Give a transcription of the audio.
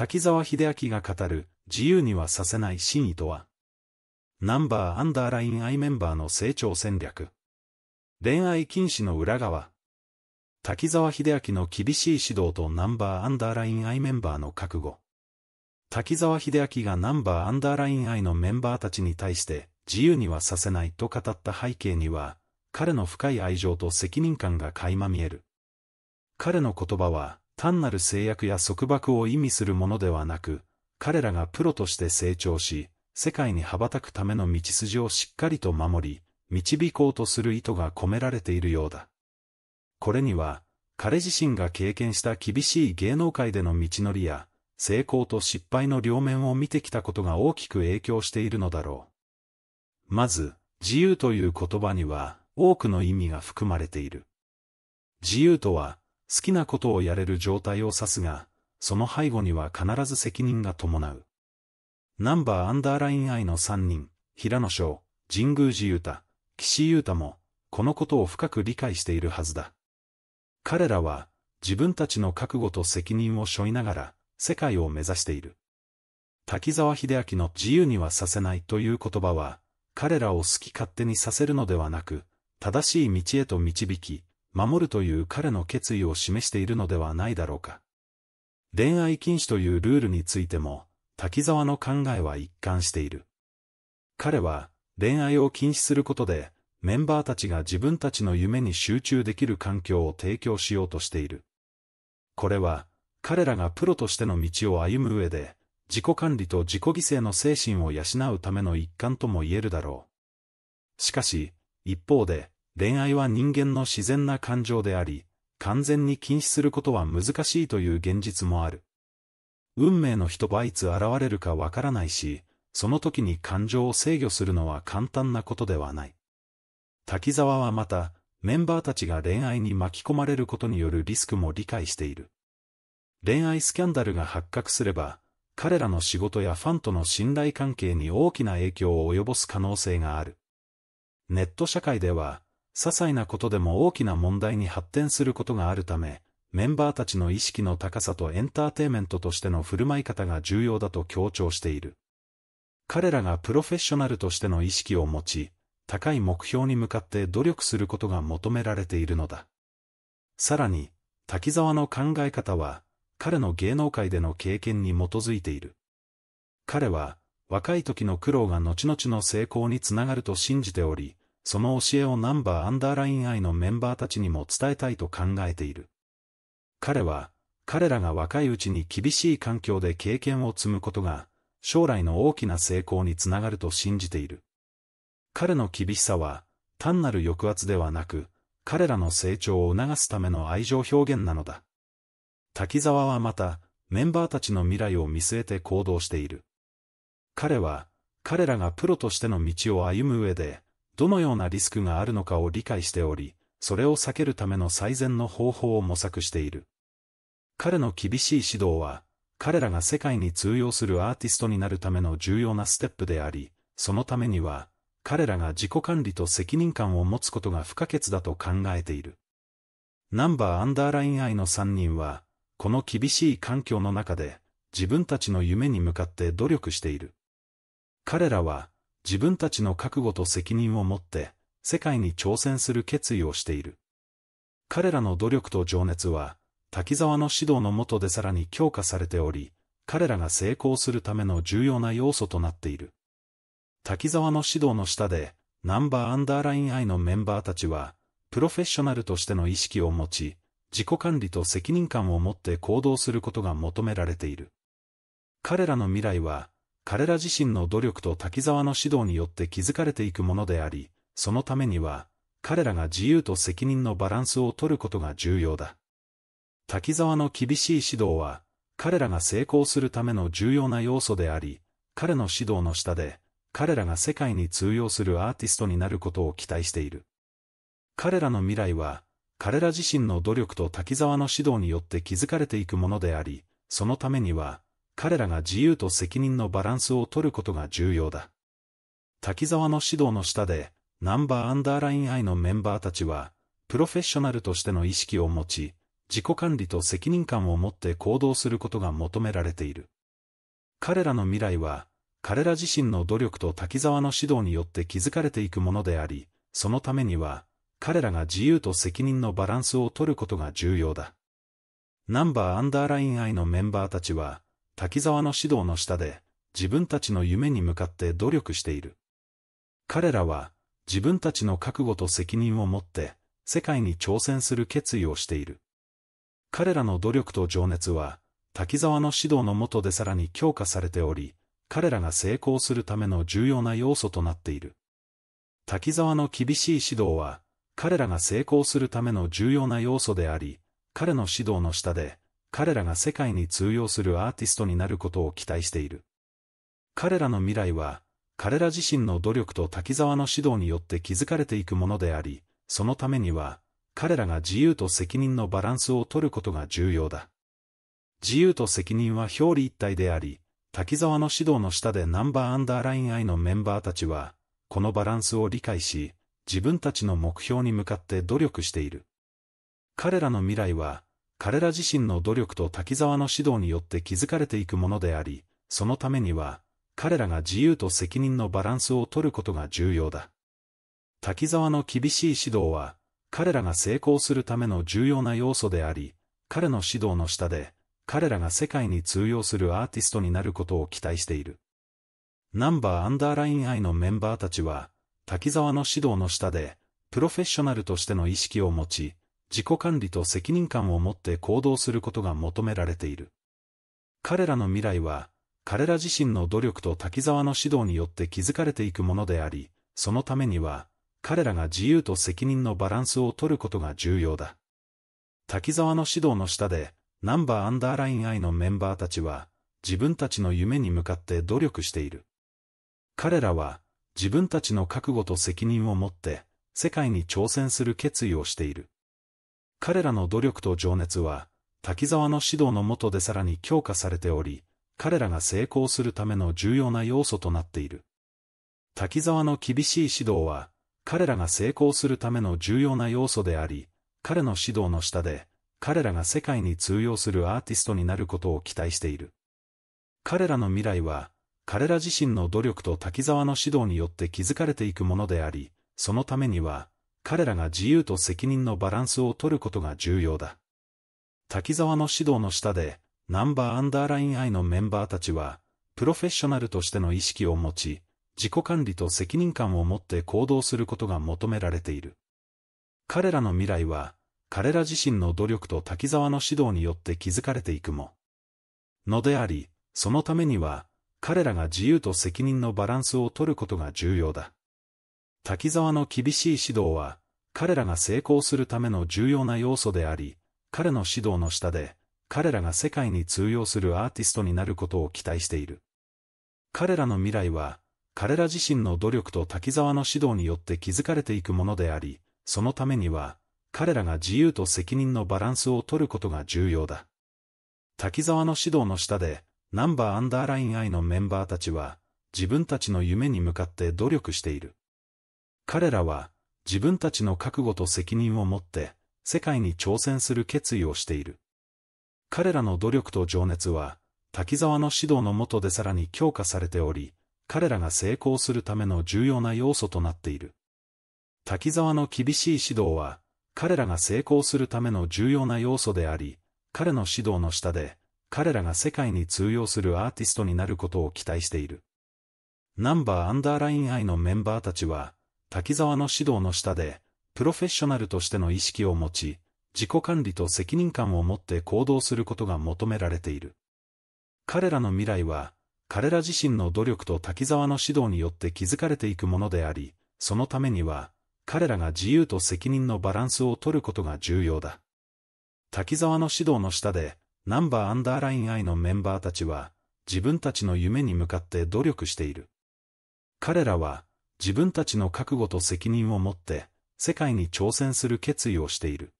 滝沢秀明が語る、自由にはさせない真意とは、ナンバーアンダーラインアイメンバーの成長戦略。恋愛禁止の裏側。滝沢秀明の厳しい指導とナンバーアンダーラインアイメンバーの覚悟。滝沢秀明がナンバーアンダーラインアイのメンバーたちに対して自由にはさせないと語った背景には、彼の深い愛情と責任感が垣間見える。彼の言葉は、単なる制約や束縛を意味するものではなく、彼らがプロとして成長し、世界に羽ばたくための道筋をしっかりと守り、導こうとする意図が込められているようだ。これには、彼自身が経験した厳しい芸能界での道のりや、成功と失敗の両面を見てきたことが大きく影響しているのだろう。まず、自由という言葉には、多くの意味が含まれている。自由とは、好きなことをやれる状態を指すが、その背後には必ず責任が伴う。ナンバーアンダーライン愛の三人、平野翔、神宮寺優太、岸優太も、このことを深く理解しているはずだ。彼らは、自分たちの覚悟と責任を背負いながら、世界を目指している。滝沢秀明の自由にはさせないという言葉は、彼らを好き勝手にさせるのではなく、正しい道へと導き、守るという彼の決意を示しているのではないだろうか。恋愛禁止というルールについても、滝沢の考えは一貫している。彼は、恋愛を禁止することで、メンバーたちが自分たちの夢に集中できる環境を提供しようとしている。これは、彼らがプロとしての道を歩む上で、自己管理と自己犠牲の精神を養うための一環とも言えるだろう。しかし、一方で、恋愛は人間の自然な感情であり、完全に禁止することは難しいという現実もある。運命の人はいつ現れるかわからないし、その時に感情を制御するのは簡単なことではない。滝沢はまた、メンバーたちが恋愛に巻き込まれることによるリスクも理解している。恋愛スキャンダルが発覚すれば、彼らの仕事やファンとの信頼関係に大きな影響を及ぼす可能性がある。ネット社会では、些細なことでも大きな問題に発展することがあるため、メンバーたちの意識の高さとエンターテイメントとしての振る舞い方が重要だと強調している。彼らがプロフェッショナルとしての意識を持ち、高い目標に向かって努力することが求められているのだ。さらに、滝沢の考え方は、彼の芸能界での経験に基づいている。彼は、若い時の苦労が後々の成功につながると信じており、その教えをナンバーアンダーライン I のメンバーたちにも伝えたいと考えている。彼は、彼らが若いうちに厳しい環境で経験を積むことが、将来の大きな成功につながると信じている。彼の厳しさは、単なる抑圧ではなく、彼らの成長を促すための愛情表現なのだ。滝沢はまた、メンバーたちの未来を見据えて行動している。彼は、彼らがプロとしての道を歩む上で、どのようなリスクがあるのかを理解しており、それを避けるための最善の方法を模索している。彼の厳しい指導は、彼らが世界に通用するアーティストになるための重要なステップであり、そのためには、彼らが自己管理と責任感を持つことが不可欠だと考えている。ナンバーアンダーライン愛の3人は、この厳しい環境の中で、自分たちの夢に向かって努力している。彼らは、自分たちの覚悟と責任を持って、世界に挑戦する決意をしている。彼らの努力と情熱は、滝沢の指導の下でさらに強化されており、彼らが成功するための重要な要素となっている。滝沢の指導の下で、ナンバーアンダーラインイのメンバーたちは、プロフェッショナルとしての意識を持ち、自己管理と責任感を持って行動することが求められている。彼らの未来は、彼ら自身の努力と滝沢の指導によって築かれていくものであり、そのためには、彼らが自由と責任のバランスを取ることが重要だ。滝沢の厳しい指導は、彼らが成功するための重要な要素であり、彼の指導の下で、彼らが世界に通用するアーティストになることを期待している。彼らの未来は、彼ら自身の努力と滝沢の指導によって築かれていくものであり、そのためには、彼らが自由と責任のバランスを取ることが重要だ。滝沢の指導の下で、ナンバーアンダーライン I のメンバーたちは、プロフェッショナルとしての意識を持ち、自己管理と責任感を持って行動することが求められている。彼らの未来は、彼ら自身の努力と滝沢の指導によって築かれていくものであり、そのためには、彼らが自由と責任のバランスを取ることが重要だ。ナンバーアンダーライン I のメンバーたちは、滝沢の指導の下で、自分たちの夢に向かって努力している。彼らは、自分たちの覚悟と責任を持って、世界に挑戦する決意をしている。彼らの努力と情熱は、滝沢の指導の下でさらに強化されており、彼らが成功するための重要な要素となっている。滝沢の厳しい指導は、彼らが成功するための重要な要素であり、彼の指導の下で、彼らが世界に通用するアーティストになることを期待している。彼らの未来は、彼ら自身の努力と滝沢の指導によって築かれていくものであり、そのためには、彼らが自由と責任のバランスを取ることが重要だ。自由と責任は表裏一体であり、滝沢の指導の下でナンバーアンダーライン I のメンバーたちは、このバランスを理解し、自分たちの目標に向かって努力している。彼らの未来は、彼ら自身の努力と滝沢の指導によって築かれていくものであり、そのためには、彼らが自由と責任のバランスを取ることが重要だ。滝沢の厳しい指導は、彼らが成功するための重要な要素であり、彼の指導の下で、彼らが世界に通用するアーティストになることを期待している。ナンバーアンダーライン愛のメンバーたちは、滝沢の指導の下で、プロフェッショナルとしての意識を持ち、自己管理と責任感を持って行動することが求められている。彼らの未来は、彼ら自身の努力と滝沢の指導によって築かれていくものであり、そのためには、彼らが自由と責任のバランスを取ることが重要だ。滝沢の指導の下で、ナンバーアンダーラインアイのメンバーたちは、自分たちの夢に向かって努力している。彼らは、自分たちの覚悟と責任を持って、世界に挑戦する決意をしている。彼らの努力と情熱は、滝沢の指導の下でさらに強化されており、彼らが成功するための重要な要素となっている。滝沢の厳しい指導は、彼らが成功するための重要な要素であり、彼の指導の下で、彼らが世界に通用するアーティストになることを期待している。彼らの未来は、彼ら自身の努力と滝沢の指導によって築かれていくものであり、そのためには、彼らが自由と責任のバランスを取ることが重要だ。滝沢の指導の下で、ナンバーアンダーラインアイのメンバーたちは、プロフェッショナルとしての意識を持ち、自己管理と責任感を持って行動することが求められている。彼らの未来は、彼ら自身の努力と滝沢の指導によって築かれていくも。のであり、そのためには、彼らが自由と責任のバランスを取ることが重要だ。滝沢の厳しい指導は、彼らが成功するための重要な要素であり、彼の指導の下で、彼らが世界に通用するアーティストになることを期待している。彼らの未来は、彼ら自身の努力と滝沢の指導によって築かれていくものであり、そのためには、彼らが自由と責任のバランスを取ることが重要だ。滝沢の指導の下で、ナンバーアンダーライン I のメンバーたちは、自分たちの夢に向かって努力している。彼らは、自分たちの覚悟と責任を持って、世界に挑戦する決意をしている。彼らの努力と情熱は、滝沢の指導の下でさらに強化されており、彼らが成功するための重要な要素となっている。滝沢の厳しい指導は、彼らが成功するための重要な要素であり、彼の指導の下で、彼らが世界に通用するアーティストになることを期待している。ナンバーアンダーライン愛のメンバーたちは、滝沢の指導の下で、プロフェッショナルとしての意識を持ち、自己管理と責任感を持って行動することが求められている。彼らの未来は、彼ら自身の努力と滝沢の指導によって築かれていくものであり、そのためには、彼らが自由と責任のバランスを取ることが重要だ。滝沢の指導の下で、ナンバーアンダーライン I のメンバーたちは、自分たちの夢に向かって努力している。彼らは、自分たちの覚悟と責任を持って、世界に挑戦する決意をしている。